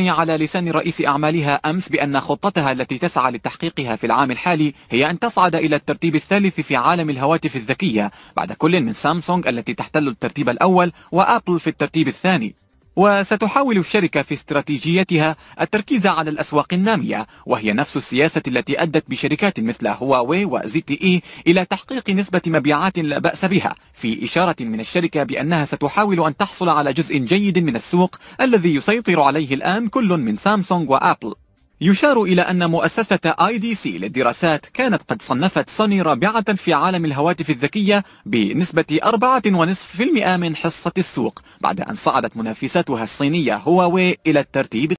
على لسان رئيس أعمالها أمس بأن خطتها التي تسعى لتحقيقها في العام الحالي هي أن تصعد إلى الترتيب الثالث في عالم الهواتف الذكية بعد كل من سامسونج التي تحتل الترتيب الأول وأبل في الترتيب الثاني وستحاول الشركة في استراتيجيتها التركيز على الأسواق النامية وهي نفس السياسة التي أدت بشركات مثل هواوي وزي تي إي إلى تحقيق نسبة مبيعات لا بأس بها في إشارة من الشركة بأنها ستحاول أن تحصل على جزء جيد من السوق الذي يسيطر عليه الآن كل من سامسونج وآبل يشار إلى أن مؤسسة آي دي سي للدراسات كانت قد صنفت سوني رابعة في عالم الهواتف الذكية بنسبة 4.5% من حصة السوق بعد أن صعدت منافساتها الصينية هواوي إلى الترتيب